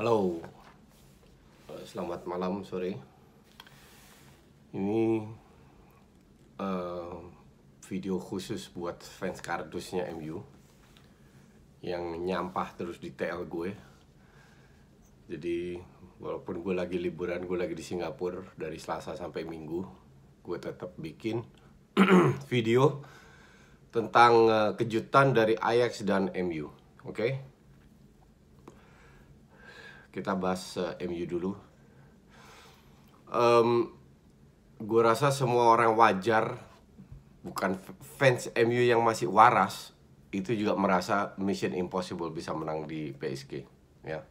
Halo, eh, selamat malam sore. Ini uh, video khusus buat fans kardusnya MU yang nyampah terus di TL gue. Jadi walaupun gue lagi liburan, gue lagi di Singapura dari Selasa sampai Minggu, gue tetap bikin video tentang uh, kejutan dari Ajax dan MU. Oke? Okay? kita bahas uh, eh, MU dulu. Um, gue rasa semua orang wajar, bukan fans MU yang masih waras, itu juga merasa mission impossible bisa menang di PSG, ya.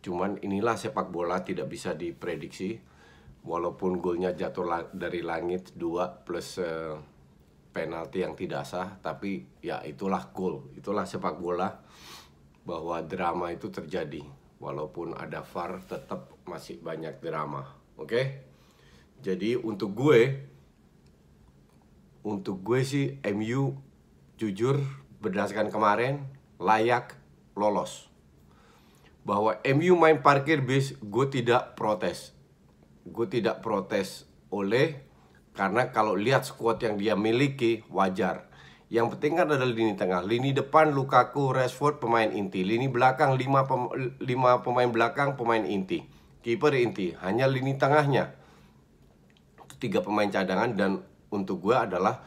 Cuman inilah sepak bola tidak bisa diprediksi, walaupun golnya jatuh la dari langit 2 plus uh, penalti yang tidak sah, tapi ya itulah gol, itulah sepak bola bahwa drama itu terjadi walaupun ada VAR tetap masih banyak drama oke okay? jadi untuk gue untuk gue sih MU jujur berdasarkan kemarin layak lolos bahwa MU main parkir bis gue tidak protes gue tidak protes oleh karena kalau lihat squad yang dia miliki wajar yang penting kan adalah lini tengah, lini depan Lukaku, Rashford pemain inti, lini belakang 5 pem pemain belakang pemain inti, kiper inti, hanya lini tengahnya tiga pemain cadangan dan untuk gue adalah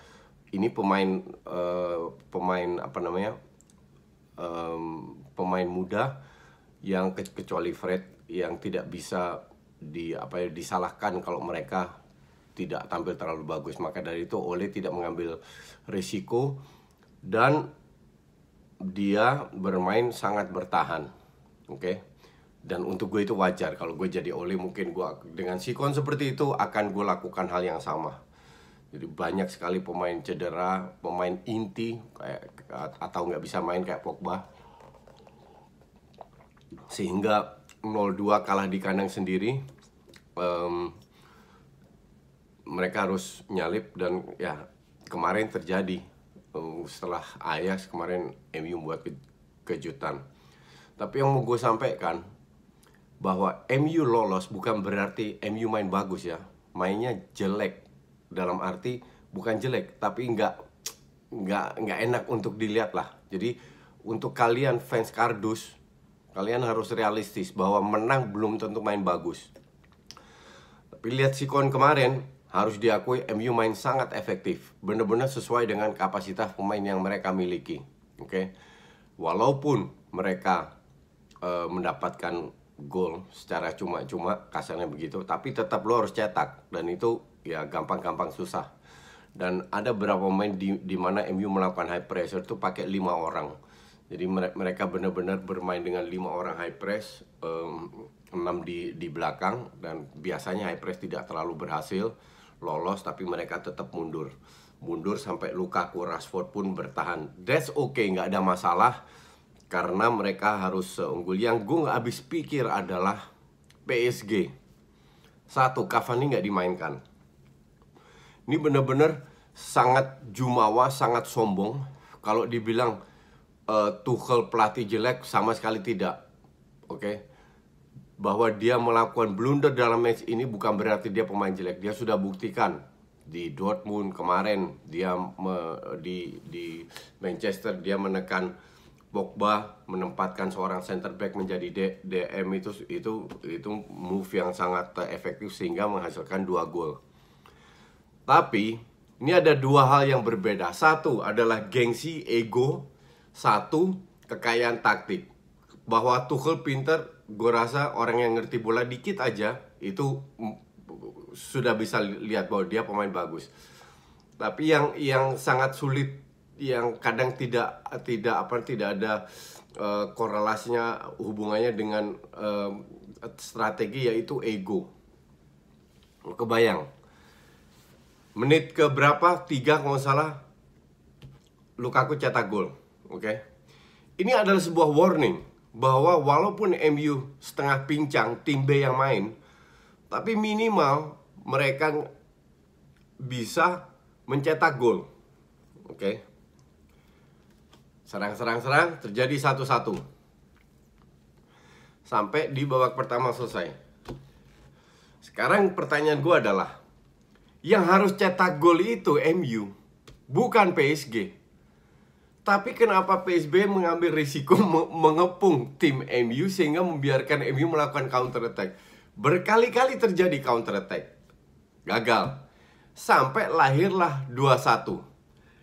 ini pemain uh, pemain apa namanya um, pemain muda yang ke kecuali Fred yang tidak bisa di apa ya disalahkan kalau mereka tidak tampil terlalu bagus maka dari itu Ole tidak mengambil risiko dan dia bermain sangat bertahan oke okay? dan untuk gue itu wajar kalau gue jadi Ole mungkin gue dengan sikon seperti itu akan gue lakukan hal yang sama jadi banyak sekali pemain cedera, pemain inti kayak atau nggak bisa main kayak Pogba. Sehingga 0-2 kalah di kandang sendiri. Um, mereka harus nyalip dan ya kemarin terjadi um, setelah Ajax kemarin MU buat kejutan. Tapi yang mau gue sampaikan bahwa MU lolos bukan berarti MU main bagus ya, mainnya jelek dalam arti bukan jelek tapi nggak nggak nggak enak untuk dilihat lah. Jadi untuk kalian fans kardus kalian harus realistis bahwa menang belum tentu main bagus. Tapi lihat si kon kemarin harus diakui MU main sangat efektif, benar-benar sesuai dengan kapasitas pemain yang mereka miliki. Oke. Okay? Walaupun mereka e, mendapatkan gol secara cuma-cuma kasarnya begitu, tapi tetap lo harus cetak dan itu ya gampang-gampang susah. Dan ada beberapa pemain di, di mana MU melakukan high pressure itu pakai lima orang. Jadi mereka benar-benar bermain dengan lima orang high press, um, enam di di belakang dan biasanya high press tidak terlalu berhasil lolos tapi mereka tetap mundur mundur sampai Lukaku Rashford pun bertahan that's okay nggak ada masalah karena mereka harus seunggul yang gue nggak habis pikir adalah PSG satu Cavani nggak dimainkan ini bener-bener sangat jumawa sangat sombong kalau dibilang uh, Tuchel pelatih jelek sama sekali tidak oke okay? bahwa dia melakukan blunder dalam match ini bukan berarti dia pemain jelek. Dia sudah buktikan di Dortmund kemarin dia me, di di Manchester dia menekan Pogba menempatkan seorang center back menjadi DM itu itu itu move yang sangat efektif sehingga menghasilkan dua gol. Tapi ini ada dua hal yang berbeda. Satu adalah gengsi, ego. Satu kekayaan taktik. Bahwa Tuchel pinter gue rasa orang yang ngerti bola dikit aja itu sudah bisa lihat bahwa dia pemain bagus. Tapi yang yang sangat sulit, yang kadang tidak tidak apa tidak ada uh, korelasinya hubungannya dengan uh, strategi yaitu ego. Kebayang. Menit ke berapa? Tiga kalau salah. Lukaku cetak gol. Oke. Okay? Ini adalah sebuah warning bahwa walaupun MU setengah pincang tim B yang main, tapi minimal mereka bisa mencetak gol. Oke. Okay. Serang-serang-serang terjadi satu-satu. Sampai di babak pertama selesai. Sekarang pertanyaan gue adalah yang harus cetak gol itu MU, bukan PSG. Tapi kenapa PSB mengambil risiko me mengepung tim MU sehingga membiarkan MU melakukan counter attack? Berkali-kali terjadi counter attack. Gagal. Sampai lahirlah 2-1.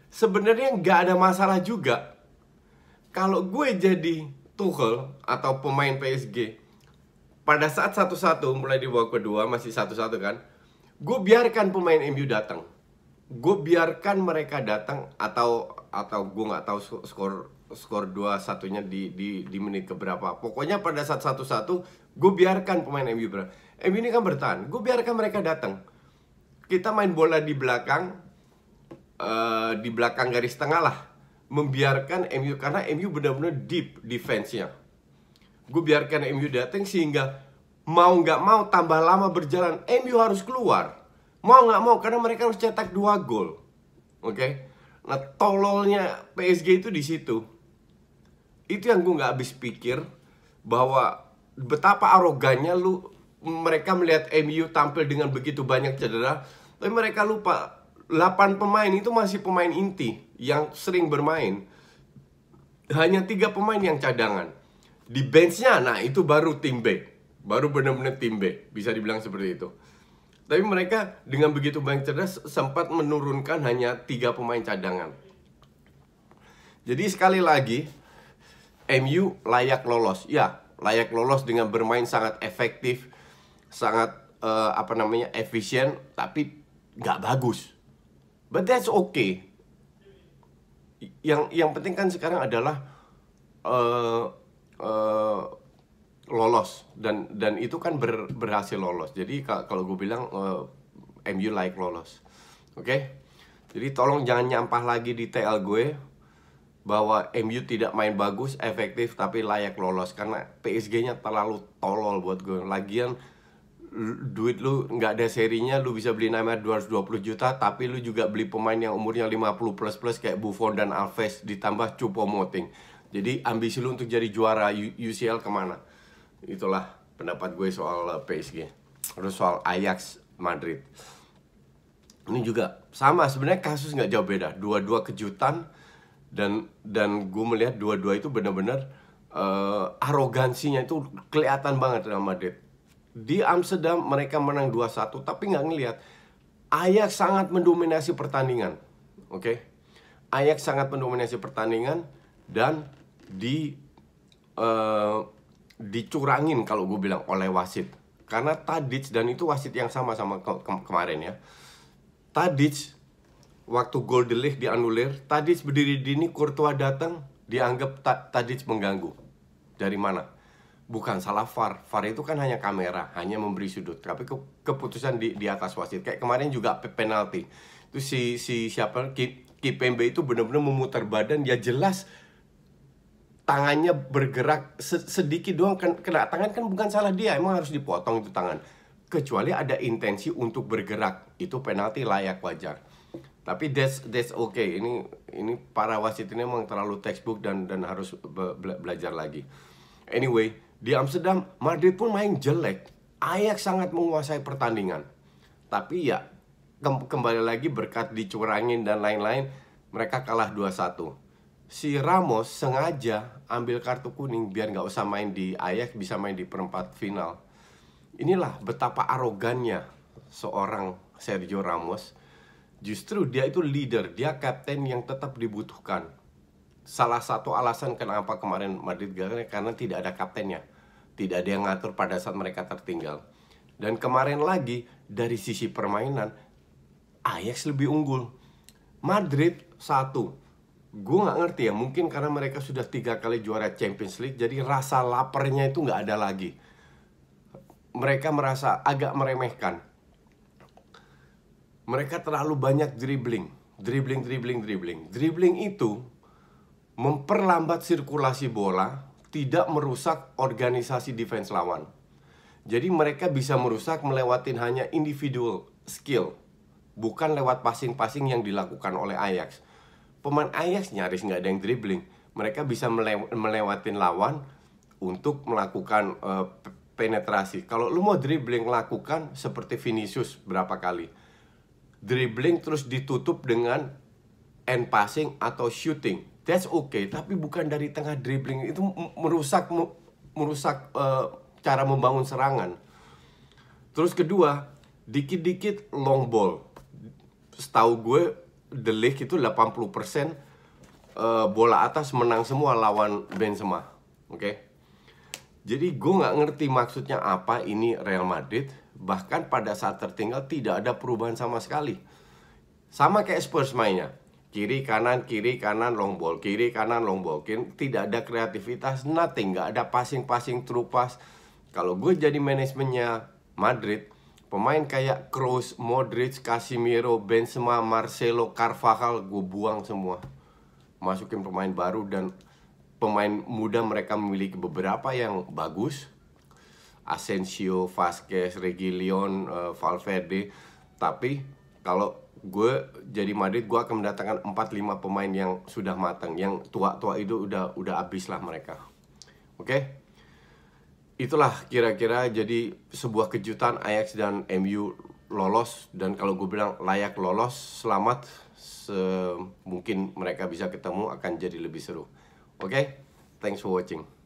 Sebenarnya nggak ada masalah juga. Kalau gue jadi Tuchel atau pemain PSG, pada saat satu-satu mulai di babak kedua masih satu-satu kan, gue biarkan pemain MU datang. Gue biarkan mereka datang atau atau gue nggak tahu skor skor dua satunya di di di menit keberapa pokoknya pada saat satu satu gue biarkan pemain MU ber MU ini kan bertahan gue biarkan mereka datang kita main bola di belakang uh, di belakang garis tengah lah membiarkan MU karena MU benar-benar deep defense-nya gue biarkan MU datang sehingga mau nggak mau tambah lama berjalan MU harus keluar mau nggak mau karena mereka harus cetak dua gol oke okay? Nah tololnya PSG itu di situ. Itu yang gue nggak habis pikir bahwa betapa arogannya lu mereka melihat MU tampil dengan begitu banyak cedera, tapi mereka lupa 8 pemain itu masih pemain inti yang sering bermain. Hanya tiga pemain yang cadangan. Di benchnya, nah itu baru tim B. Baru benar-benar tim B, bisa dibilang seperti itu. Tapi mereka dengan begitu banyak cerdas sempat menurunkan hanya tiga pemain cadangan. Jadi sekali lagi, MU layak lolos. Ya, layak lolos dengan bermain sangat efektif, sangat uh, apa namanya efisien, tapi nggak bagus. But that's okay. Yang yang penting kan sekarang adalah uh, uh, lolos dan dan itu kan ber, berhasil lolos. Jadi kalau gue bilang uh, eh, MU like lolos. Oke. Okay? Jadi tolong jangan nyampah lagi di TL gue bahwa MU tidak main bagus, efektif tapi layak lolos karena PSG-nya terlalu tolol buat gue. Lagian duit lu nggak ada serinya lu bisa beli nama 220 juta tapi lu juga beli pemain yang umurnya 50 plus plus kayak Buffon dan Alves ditambah Cupo Moting jadi ambisi lu untuk jadi juara UCL kemana itulah pendapat gue soal eh, PSG terus soal Ajax Madrid ini juga sama sebenarnya kasus nggak jauh beda dua-dua kejutan dan dan gue melihat dua-dua itu benar-benar uh, arogansinya itu kelihatan banget Real Madrid di Amsterdam mereka menang 2-1 tapi nggak ngelihat Ajax sangat mendominasi pertandingan oke okay? Ajax sangat mendominasi pertandingan dan di eh, dicurangin kalau gue bilang oleh wasit karena Tadic dan itu wasit yang sama sama ke ke kemarin ya Tadic waktu gol delih dianulir Tadic berdiri dini Courtois datang dianggap ta Tadic mengganggu dari mana bukan salah VAR VAR itu kan hanya kamera hanya memberi sudut tapi ke keputusan di, di atas wasit kayak kemarin juga pe penalti itu si si siapa Kip Kipembe itu benar-benar memutar badan ya jelas tangannya bergerak sedikit doang kan kena tangan kan bukan salah dia emang harus dipotong itu tangan kecuali ada intensi untuk bergerak itu penalti layak wajar tapi that's that's okay ini ini para wasit ini memang terlalu textbook dan dan harus be, belajar lagi anyway di Amsterdam Madrid pun main jelek ayak sangat menguasai pertandingan tapi ya kembali lagi berkat dicurangin dan lain-lain mereka kalah 2-1 si Ramos sengaja ambil kartu kuning biar nggak usah main di Ajax bisa main di perempat final. Inilah betapa arogannya seorang Sergio Ramos. Justru dia itu leader, dia kapten yang tetap dibutuhkan. Salah satu alasan kenapa kemarin Madrid gagal karena tidak ada kaptennya. Tidak ada yang ngatur pada saat mereka tertinggal. Dan kemarin lagi dari sisi permainan Ajax lebih unggul. Madrid satu gue nggak ngerti ya mungkin karena mereka sudah tiga kali juara Champions League jadi rasa laparnya itu nggak ada lagi mereka merasa agak meremehkan mereka terlalu banyak dribbling dribbling dribbling dribbling dribbling itu memperlambat sirkulasi bola tidak merusak organisasi defense lawan jadi mereka bisa merusak melewatin hanya individual skill bukan lewat passing-passing yang dilakukan oleh Ajax pemain Ajax nyaris nggak ada yang dribbling. Mereka bisa melew melewatin lawan untuk melakukan uh, penetrasi. Kalau lu mau dribbling lakukan seperti Vinicius berapa kali. Dribbling terus ditutup dengan end passing atau shooting. That's okay, tapi bukan dari tengah dribbling itu merusak merusak uh, cara membangun serangan. Terus kedua, dikit-dikit long ball. Setahu gue The League itu 80% uh, eh, bola atas menang semua lawan Benzema. Oke. Okay? Jadi gue nggak ngerti maksudnya apa ini Real Madrid. Bahkan pada saat tertinggal tidak ada perubahan sama sekali. Sama kayak Spurs mainnya. Kiri kanan kiri kanan long ball kiri kanan long ball kiri, tidak ada kreativitas nothing nggak ada passing passing true pass kalau gue jadi manajemennya Madrid Pemain kayak Kroos, Modric, Casimiro, Benzema, Marcelo, Carvajal gue buang semua. Masukin pemain baru dan pemain muda mereka memiliki beberapa yang bagus. Asensio, Vasquez, Regilion, eh, Valverde. Tapi kalau gue jadi Madrid gue akan mendatangkan 4-5 pemain yang sudah matang, yang tua-tua itu udah udah habis lah mereka. Oke? Okay? itulah kira-kira jadi sebuah kejutan Ajax dan MU lolos dan kalau gue bilang layak lolos selamat Se mungkin mereka bisa ketemu akan jadi lebih seru oke okay? thanks for watching